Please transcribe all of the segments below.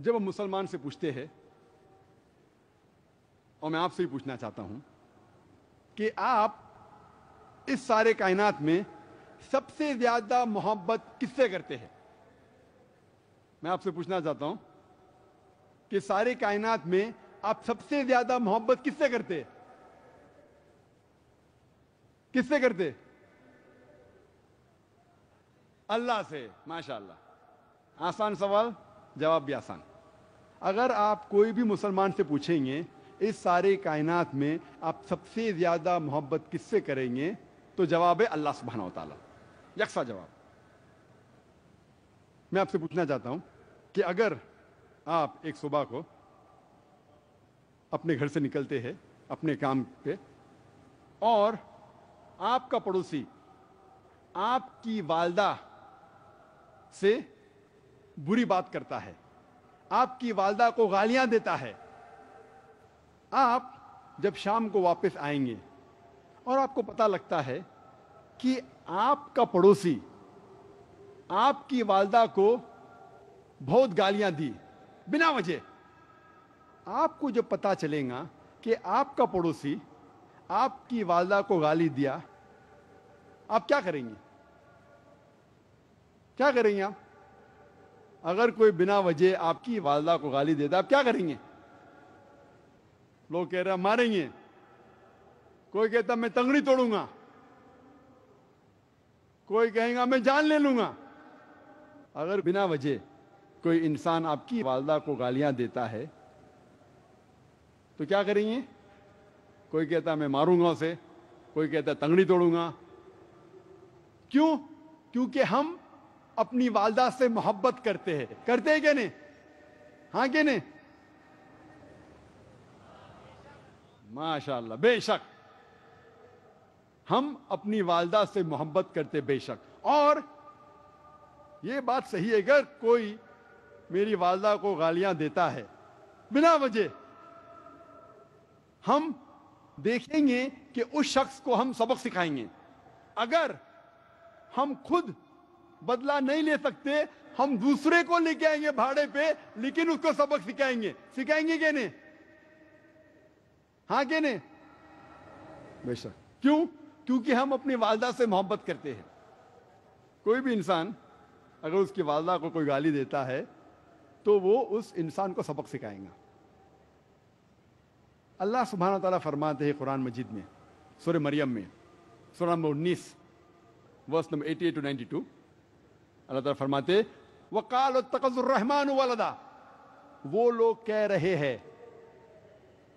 जब हम मुसलमान से पूछते हैं और मैं आपसे ही पूछना चाहता हूं कि आप इस सारे कायनात में सबसे ज्यादा मोहब्बत किससे करते हैं मैं आपसे पूछना चाहता हूं कि सारे कायनात में आप सबसे ज्यादा मोहब्बत किससे करते हैं किससे करते अल्लाह से माशाल्लाह आसान सवाल जवाब भी आसान अगर आप कोई भी मुसलमान से पूछेंगे इस सारे कायनात में आप सबसे ज़्यादा मोहब्बत किससे करेंगे तो जवाब है अल्लाह सुबहान तला यकसा जवाब मैं आपसे पूछना चाहता हूं कि अगर आप एक सुबह को अपने घर से निकलते हैं अपने काम पे और आपका पड़ोसी आपकी वालदा से बुरी बात करता है आपकी वालदा को गालियां देता है आप जब शाम को वापस आएंगे और आपको पता लगता है कि आपका पड़ोसी आपकी वालदा को बहुत गालियां दी बिना वजह आपको जब पता चलेगा कि आपका पड़ोसी आपकी वालदा को गाली दिया आप क्या करेंगे क्या करेंगे आप अगर कोई बिना वजह आपकी वालदा को गाली देता आप क्या करेंगे लोग कह रहे मारेंगे कोई कहता मैं तंगड़ी तोड़ूंगा कोई कहेगा मैं जान ले लूंगा अगर बिना वजह कोई इंसान आपकी वालदा को गालियां देता है तो क्या करेंगे कोई कहता मैं मारूंगा उसे कोई कहता तंगड़ी तोड़ूंगा क्यों क्योंकि हम अपनी वालदा से मोहब्बत करते हैं करते हैं क्या नहीं हाँ क्या नहीं माशाल्लाह बेशक हम अपनी वालदा से मोहब्बत करते बेशक और ये बात सही है अगर कोई मेरी वालदा को गालियां देता है बिना वजह हम देखेंगे कि उस शख्स को हम सबक सिखाएंगे अगर हम खुद बदला नहीं ले सकते हम दूसरे को लेके आएंगे भाड़े पे लेकिन उसको सबक सिखाएंगे सिखाएंगे क्या नहीं हाँ क्या नहीं बेशक क्यों क्योंकि हम अपनी वालदा से मोहब्बत करते हैं कोई भी इंसान अगर उसकी वालदा को कोई गाली देता है तो वो उस इंसान को सबक सिखाएगा अल्लाह सुबहाना तला फरमाते हैं कुरान मजिद में सुर मरियम में सुर नंबर उन्नीस verse number eighty eight to ninety two अल्लाह ताला फरमाते वकाल रहमान वालदा वो लोग कह रहे हैं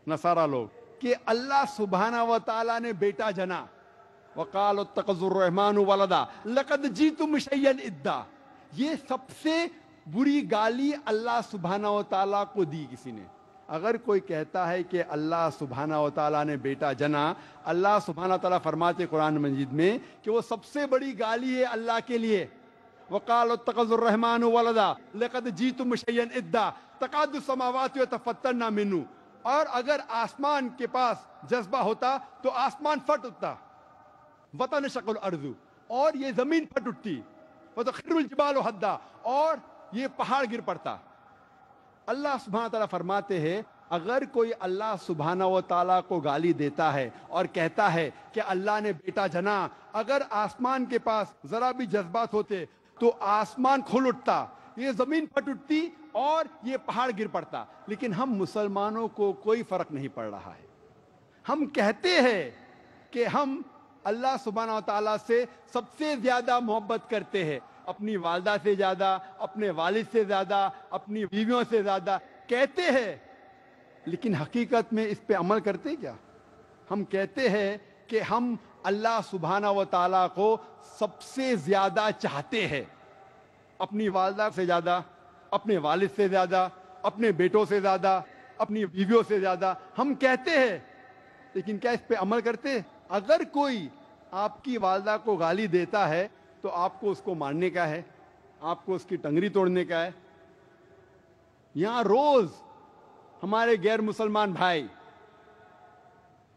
नसारा लोग कि अल्लाह सुबहाना व ताला ने बेटा जना वकाल तकजुर्रहमान वालदा लकद जी तुम इद्दा ये सबसे बुरी गाली अल्लाह सुबहाना व ताला को दी किसी ने अगर कोई कहता है कि अल्लाह सुबहाना ताला ने बेटा जना अल्लाह सुबहाना तला फरमाते कुरान मजीद में कि वो सबसे बड़ी गाली है अल्लाह के लिए वकाल तकज़ुररहमान वलदा लकद जी तुम शैन इद्दा तकाद समावात तफत्तर मिनू और अगर आसमान के पास जज्बा होता तो आसमान फट उठता वतन शक्ल अर्जू और ये जमीन फट उठती वो तो खिरजबाल हद्दा और ये पहाड़ गिर पड़ता अल्लाह सुबहाना तला फरमाते हैं अगर कोई अल्लाह सुबहाना व ताला को गाली देता है और कहता है कि अल्लाह ने बेटा जना अगर आसमान के पास जरा भी जज्बात होते तो आसमान खुल उठता ये जमीन फट उठती और ये पहाड़ गिर पड़ता लेकिन हम मुसलमानों को कोई फर्क नहीं पड़ रहा है हम कहते हैं कि हम अल्लाह सुबहाना तला से सबसे ज्यादा मोहब्बत करते हैं अपनी वालदा से ज्यादा अपने वालिद से ज्यादा अपनी बीवियों से ज्यादा कहते हैं लेकिन हकीकत में इस पे अमल करते क्या हम कहते हैं कि हम अल्लाह सुबहाना व ताला को सबसे ज़्यादा चाहते हैं अपनी वालदा से ज़्यादा अपने वालिद से ज़्यादा अपने बेटों से ज़्यादा अपनी बीवियों से ज़्यादा हम कहते हैं लेकिन क्या इस पर अमल करते अगर कोई आपकी वालदा को गाली देता है तो आपको उसको मारने का है आपको उसकी टंगरी तोड़ने का है यहां रोज हमारे गैर मुसलमान भाई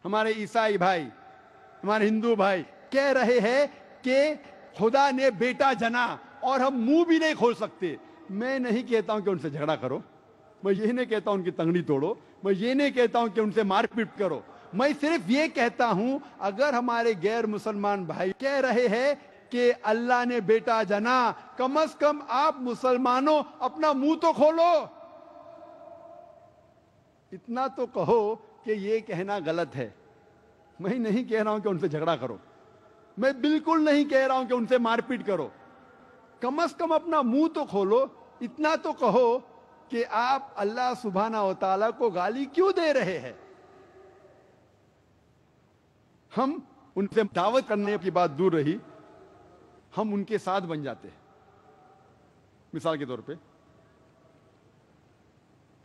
हमारे ईसाई भाई हमारे हिंदू भाई कह रहे हैं कि खुदा ने बेटा जना और हम मुंह भी नहीं खोल सकते मैं नहीं कहता हूं कि उनसे झगड़ा करो मैं ये नहीं कहता हूं उनकी तंगड़ी तोड़ो मैं ये नहीं कहता हूं कि उनसे मारपीट करो मैं सिर्फ ये कहता हूं अगर हमारे गैर मुसलमान भाई कह रहे हैं कि अल्लाह ने बेटा जना कम अज कम आप मुसलमानों अपना मुंह तो खोलो इतना तो कहो कि ये कहना गलत है मैं नहीं कह रहा हूं कि उनसे झगड़ा करो मैं बिल्कुल नहीं कह रहा हूं कि उनसे मारपीट करो कम अज कम अपना मुंह तो खोलो इतना तो कहो कि आप अल्लाह सुबहाना तला को गाली क्यों दे रहे हैं हम उनसे दावत करने की बात दूर रही हम उनके साथ बन जाते हैं मिसाल के तौर पे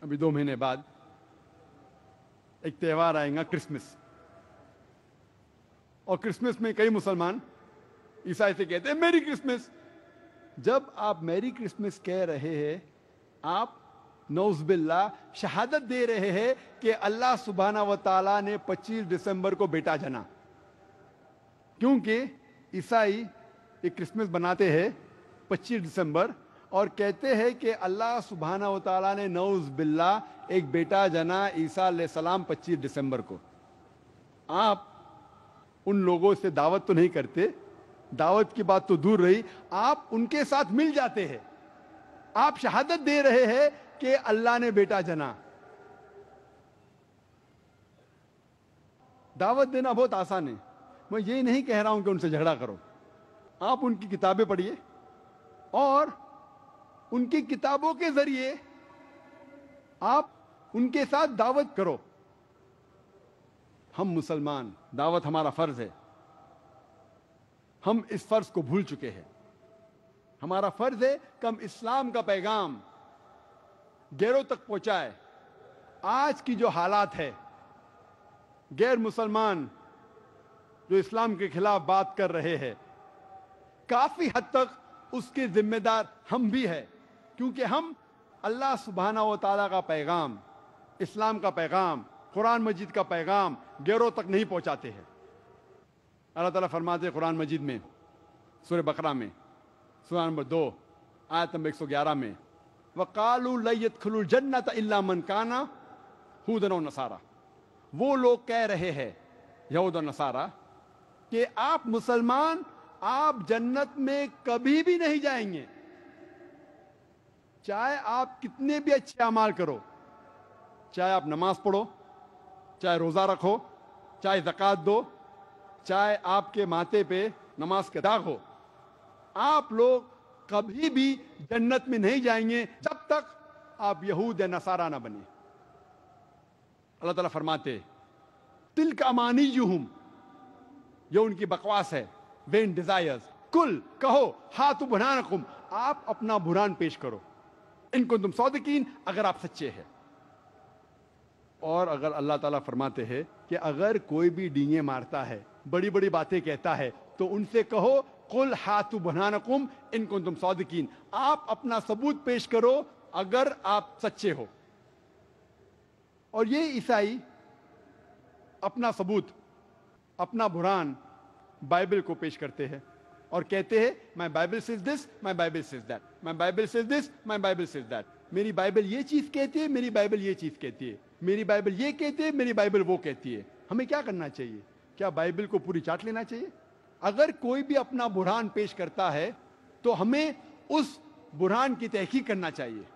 अभी दो महीने बाद एक त्यौहार आएगा क्रिसमस और क्रिसमस में कई मुसलमान ईसाई से कहते हैं मेरी क्रिसमस जब आप मेरी क्रिसमस कह रहे हैं आप नौजबिल्ला शहादत दे रहे हैं कि अल्लाह सुबहाना व ताला ने 25 दिसंबर को बेटा जना क्योंकि ईसाई एक क्रिसमस बनाते हैं 25 दिसंबर और कहते हैं कि अल्लाह सुबहाना व ताला ने नौजबिल्ला एक बेटा जना ईसा सलाम 25 दिसंबर को आप उन लोगों से दावत तो नहीं करते दावत की बात तो दूर रही आप उनके साथ मिल जाते हैं आप शहादत दे रहे हैं कि अल्लाह ने बेटा जना दावत देना बहुत आसान है मैं ये नहीं कह रहा हूं कि उनसे झगड़ा करो आप उनकी किताबें पढ़िए और उनकी किताबों के जरिए आप उनके साथ दावत करो हम मुसलमान दावत हमारा फ़र्ज़ है हम इस फ़र्ज़ को भूल चुके हैं हमारा फ़र्ज़ है कि हम इस्लाम का पैगाम गैरों तक पहुंचाए आज की जो हालात है गैर मुसलमान जो इस्लाम के खिलाफ बात कर रहे हैं काफ़ी हद तक उसके ज़िम्मेदार हम भी हैं क्योंकि हम अल्लाह सुबहाना व ताली का पैगाम इस्लाम का पैगाम कुरान मजीद का पैगाम गैरों तक नहीं पहुंचाते हैं अल्लाह ताला फरमाते कुरान मजीद में सूर्य बकरा में सूर्य नंबर दो आयत नंबर एक सौ ग्यारह में वकालू लयत खलू जन्नत इल्ला मनकाना हुदन और नसारा वो लोग कह रहे हैं यहूद और नसारा कि आप मुसलमान आप जन्नत में कभी भी नहीं जाएंगे चाहे आप कितने भी अच्छे अमाल करो चाहे आप नमाज पढ़ो चाहे रोज़ा रखो चाहे जक़ात दो चाहे आपके माथे पे नमाज के दाग हो आप लोग कभी भी जन्नत में नहीं जाएंगे जब तक आप यहूद नसारा ना बने अल्लाह ताला फरमाते तिल का मानी हम यह उनकी बकवास है वेन डिजायर्स कुल कहो हाथ बुरान आप अपना बुरान पेश करो इनको तुम सौदकीन अगर आप सच्चे हैं और अगर अल्लाह ताला फरमाते हैं कि अगर कोई भी डींगे मारता है बड़ी बड़ी बातें कहता है तो उनसे कहो कुल हाथु नकुम इनको तुम सौदकीन आप अपना सबूत पेश करो अगर आप सच्चे हो और ये ईसाई अपना सबूत अपना बुरान बाइबल को पेश करते हैं और कहते हैं my Bible says this my Bible says that my Bible says this my Bible says that मेरी बाइबल ये चीज कहती है मेरी बाइबल ये चीज कहती है मेरी बाइबल ये कहती है मेरी बाइबल वो कहती है हमें क्या करना चाहिए क्या बाइबल को पूरी चाट लेना चाहिए अगर कोई भी अपना बुरहान पेश करता है तो हमें उस बुरहान की तहकीक करना चाहिए